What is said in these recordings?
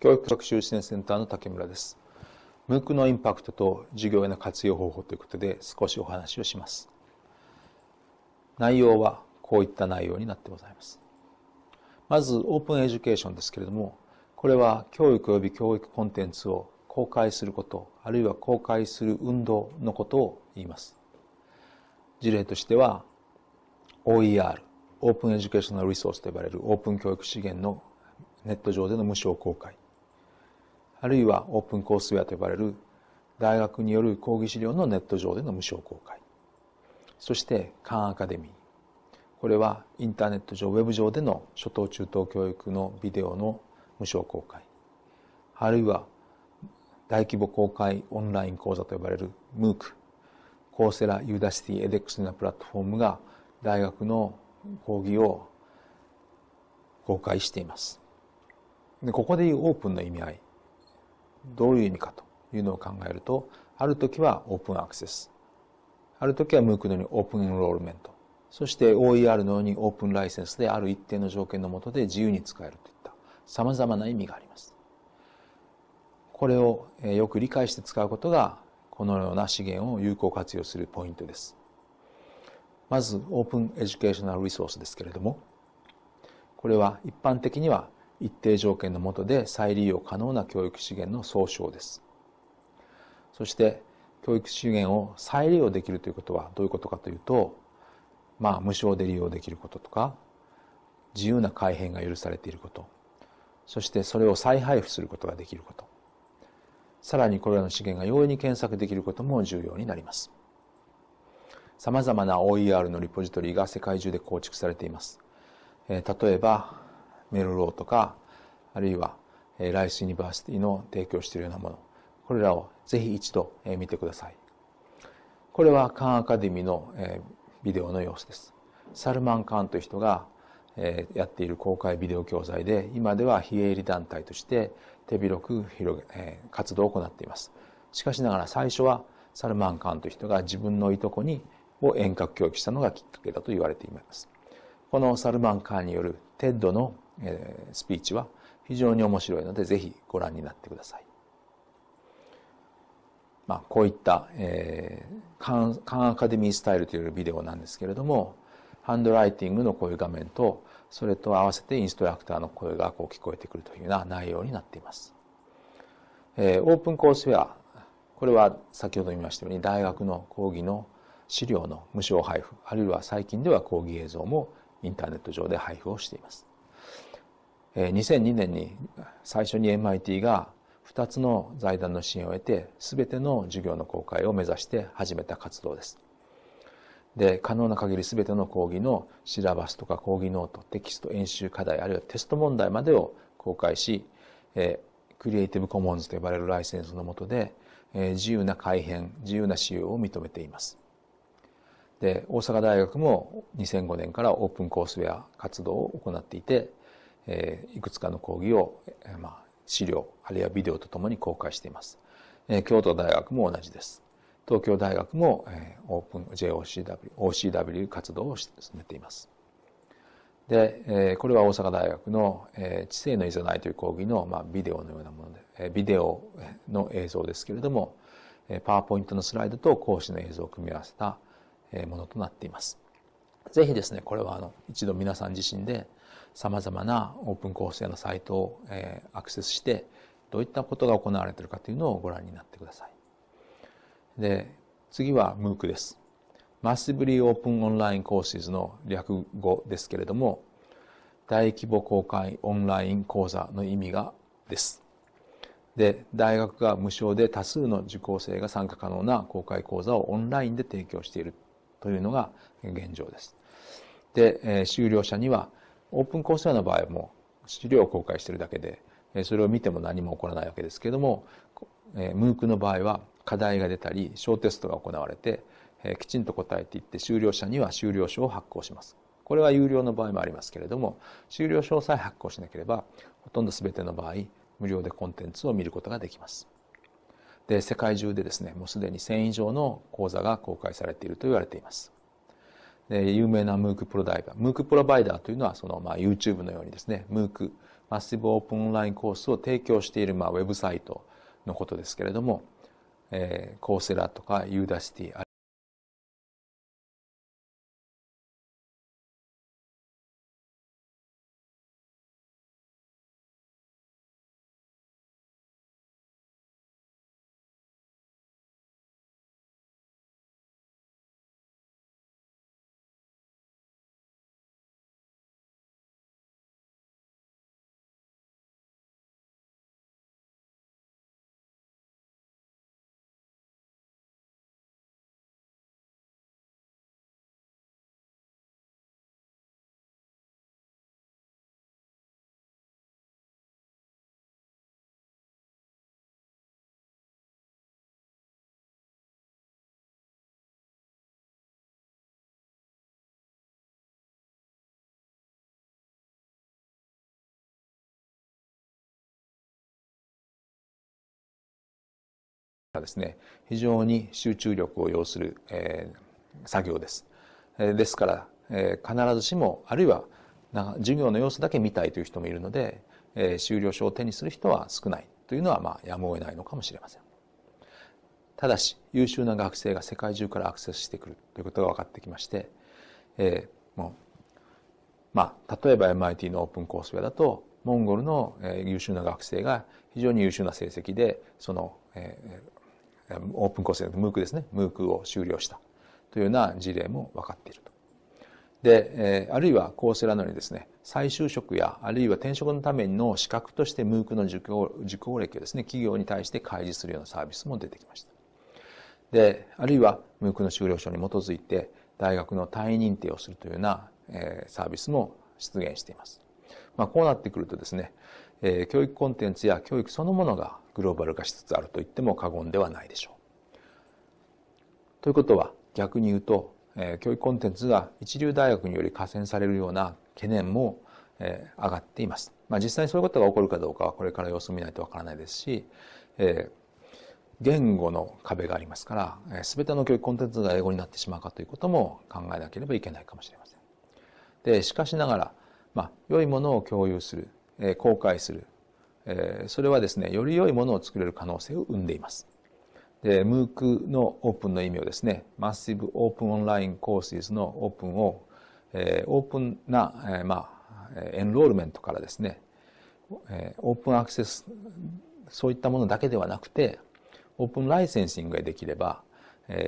教育学習支援センターの竹村です。MOOC のインパクトと授業への活用方法ということで少しお話をします。内容はこういった内容になってございます。まず、オープンエデュケーションですけれども、これは教育及び教育コンテンツを公開すること、あるいは公開する運動のことを言います。事例としては、OER、オープンエデュケーショナルリソースと呼ばれるオープン教育資源のネット上での無償公開あるいはオープンコースウェアと呼ばれる大学による講義資料のネット上での無償公開そしてカンアカデミーこれはインターネット上ウェブ上での初等中等教育のビデオの無償公開あるいは大規模公開オンライン講座と呼ばれる MOOC コーセラユーダシティエデックスのプラットフォームが大学の講義を公開していますでここでいうオープンの意味合いどういう意味かというのを考えると、ある時はオープンアクセス。ある時は MOOC のようにオープンエンロールメント。そして OER のようにオープンライセンスである一定の条件のもとで自由に使えるといったさまざまな意味があります。これをよく理解して使うことがこのような資源を有効活用するポイントです。まずオープンエデュケーショナルリソースですけれどもこれは一般的には一定条件の下で再利用可能な教育資源の総称です。そして教育資源を再利用できるということはどういうことかというと、まあ無償で利用できることとか、自由な改変が許されていること、そしてそれを再配布することができること、さらにこれらの資源が容易に検索できることも重要になります。様々な OER のリポジトリが世界中で構築されています。え例えば、メルローとか、あるいは、ライスユニバーシティの提供しているようなもの、これらをぜひ一度見てください。これはカンアカデミーのビデオの様子です。サルマン・カーンという人がやっている公開ビデオ教材で、今では非営利団体として手広く広げ、活動を行っています。しかしながら最初はサルマン・カーンという人が自分のいとこにを遠隔教育したのがきっかけだと言われています。このサルマン・カーンによるテッドのえスピーチは非常に面白いのでぜひご覧になってください。まあ、こういった、えー、カンカンアカデミースタイルというビデオなんですけれどもハンドライティングのこういう画面とそれと合わせてインストラクターの声がこう聞こえてくるというような内容になっています。えー、オープンコースウェアこれは先ほど言いましたように大学の講義の資料の無償配布あるいは最近では講義映像もインターネット上で配布をしています。2002年に最初に MIT が2つの財団の支援を得て全ての授業の公開を目指して始めた活動です。で可能な限り全ての講義のシラバスとか講義ノートテキスト演習課題あるいはテスト問題までを公開し、えクリエイティブコモンズと呼ばれるライセンスの下で、え自由な改変自由な使用を認めています。で大阪大学も2005年からオープンコースウェア活動を行っていてえー、いくつかの講義を、えー、まあ、資料、あるいはビデオとともに公開しています。えー、京都大学も同じです。東京大学も、えー、オープン JOCW、OCW 活動を進めています。で、えー、これは大阪大学の、えー、知性のいざないという講義の、まあ、ビデオのようなもので、えー、ビデオの映像ですけれども、パワーポイントのスライドと講師の映像を組み合わせたものとなっています。ぜひですね、これはあの一度皆さん自身でさまざまなオープンコースへのサイトを、えアクセスしてどういったことが行われているかというのをご覧になってください。で次は MOOC です。Massively Open Online Courses の略語ですけれども大規模公開オンライン講座の意味がです。で大学が無償で多数の受講生が参加可能な公開講座をオンラインで提供しているというのが現状です。で、え修了者にはオープンコースターの場合も資料を公開しているだけでそれを見ても何も起こらないわけですけれども MOOC の場合は課題が出たり小テストが行われてきちんと答えていって修了者には修了証を発行します。これは有料の場合もありますけれども修了証さえ発行しなければほとんど全ての場合無料でコンテンツを見ることができます。で世界中でですねもうすでに1,000以上の講座が公開されていると言われています。有名な MOOC プロダイバー。MOOC プロバイダーというのは、その、まあ、YouTube のようにですね、MOOC、マスティブオープンオンラインコースを提供している、まあ、ウェブサイトのことですけれども、えー、コーセラとかユーダシティ、かですね非常に集中力を要する、えー、作業です。えですから、えー、必ずしもあるいは授業の様子だけ見たいという人もいるので、えー、修了証を手にする人は少ないというのは、まあ、やむを得ないのかもしれません。ただし優秀な学生が世界中からアクセスしてくるということが分かってきまして、えー、もうまあ、例えば MIT のオープンコースウェアだとモンゴルの、え優秀な学生が非常に優秀な成績でその、えオープンコースでムークですねムークを終了したというような事例も分かっていると。で、えあるいはコースラのにですね再就職やあるいは転職のための資格としてムークの受講受講歴をですね企業に対して開示するようなサービスも出てきました。であるいはムークの修了証に基づいて大学の単位認定をするというような、えサービスも出現しています。まあ、こうなってくるとですねえ教育コンテンツや教育そのものがグローバル化しつつあると言っても過言ではないでしょう。ということは逆に言うと、え教育コンテンツが一流大学により加遷されるような懸念も、え上がっています。まあ、実際にそういうことが起こるかどうかはこれから様子を見ないとわからないですし、えー、言語の壁がありますから、えー、全ての教育コンテンツが英語になってしまうかということも考えなければいけないかもしれません。でしかしながら、まあ、良いものを共有する後悔するそれはですねより良いものを作れる可能性を生んでいます。で、MOOC のオープンの意味をですね、Massive Open Online Courses のオープンを、えオープンな、えまあ、エンロールメントからですね、えオープンアクセス、そういったものだけではなくて、オープンライセンシングができれば、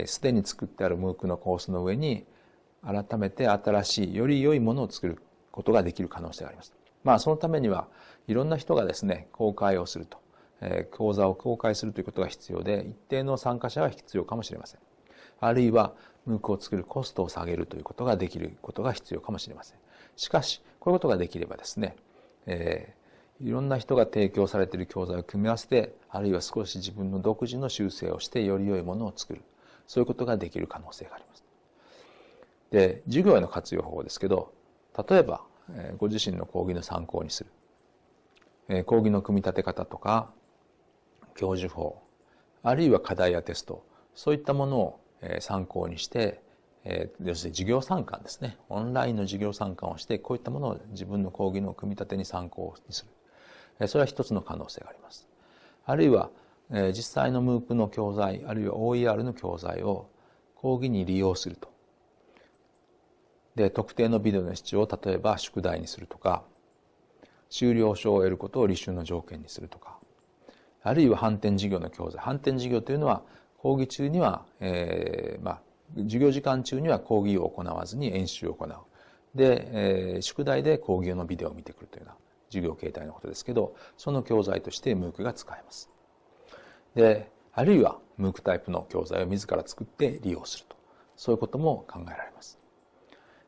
す、えで、に作ってある MOOC のコースの上に、改めて新しい、より良いものを作ることができる可能性があります。まあそのためにはいろんな人がですね、公開をすると、え講座を公開するということが必要で、一定の参加者が必要かもしれません。あるいは、ムークを作るコストを下げるということができることが必要かもしれません。しかし、こういうことができればですね、えー、いろんな人が提供されている教材を組み合わせて、あるいは少し自分の独自の修正をして、より良いものを作る。そういうことができる可能性があります。で、授業への活用法ですけど、例えば、ご自身の講義の参考にする講義の組み立て方とか教授法あるいは課題やテストそういったものを参考にして要するに授業参観ですねオンラインの授業参観をしてこういったものを自分の講義の組み立てに参考にするそれは一つの可能性があります。あるいは実際の MOOC の教材あるいは OER の教材を講義に利用するとで特定のビデオの質を例えば宿題にするとか修了証を得ることを履修の条件にするとかあるいは反転授業の教材反転授業というのは講義中には、えーまあ、授業時間中には講義を行わずに演習を行うで、えー、宿題で講義用のビデオを見てくるというような授業形態のことですけどその教材として MOOC が使えます。であるいは MOOC タイプの教材を自ら作って利用するとそういうことも考えられます。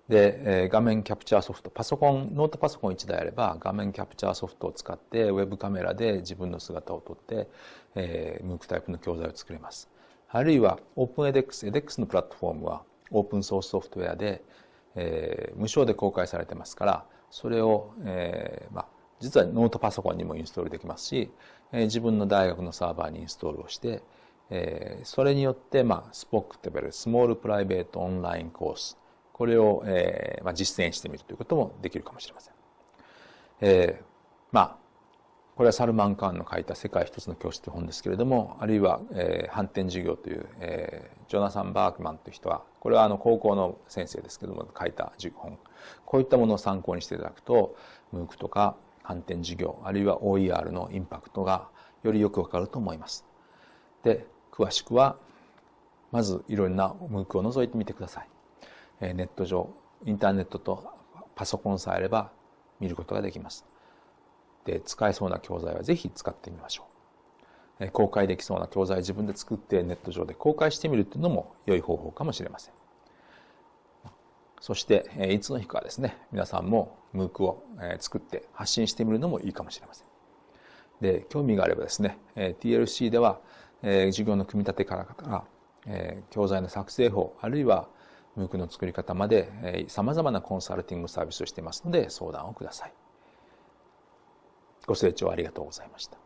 で、えー、画面キャプチャーソフト、パソコン、ノートパソコン1台あれば、画面キャプチャーソフトを使って、ウェブカメラで自分の姿を撮って、えー、ムークタイプの教材を作れます。あるいは、OpenEDX、EDX のプラットフォームは、オープンソースソフトウェアで、えー、無償で公開されてますから、それを、えー、まあ、実はノートパソコンにもインストールできますし、えー、自分の大学のサーバーにインストールをして、えー、それによって、まあ、スポックって呼ばれるスモールプライベートオンラインコースこれを、えーまあ、実践してみるということもできるかもしれません。えー、まあ、これはサルマン・カーンの書いた「世界一つの教室」という本ですけれどもあるいは、えー、反転授業という、えー、ジョナサン・バークマンという人はこれはあの高校の先生ですけども書いた本こういったものを参考にしていただくと MOOC とか反転授業あるいは OER のインパクトがよりよくわかると思います。で詳しくはまずいろんな MOOC を覗いてみてください。ネット上インターネットとパソコンさえあれば見ることができます。で使えそうな教材はぜひ使ってみましょう。公開できそうな教材自分で作ってネット上で公開してみるというのも良い方法かもしれません。そしていつの日かですね皆さんも MOOC を作って発信してみるのもいいかもしれません。で興味があればですね TLC では授業の組み立てから教材の作成法あるいはムークの作り方まで様々なコンサルティングサービスをしていますので相談をください。ご清聴ありがとうございました。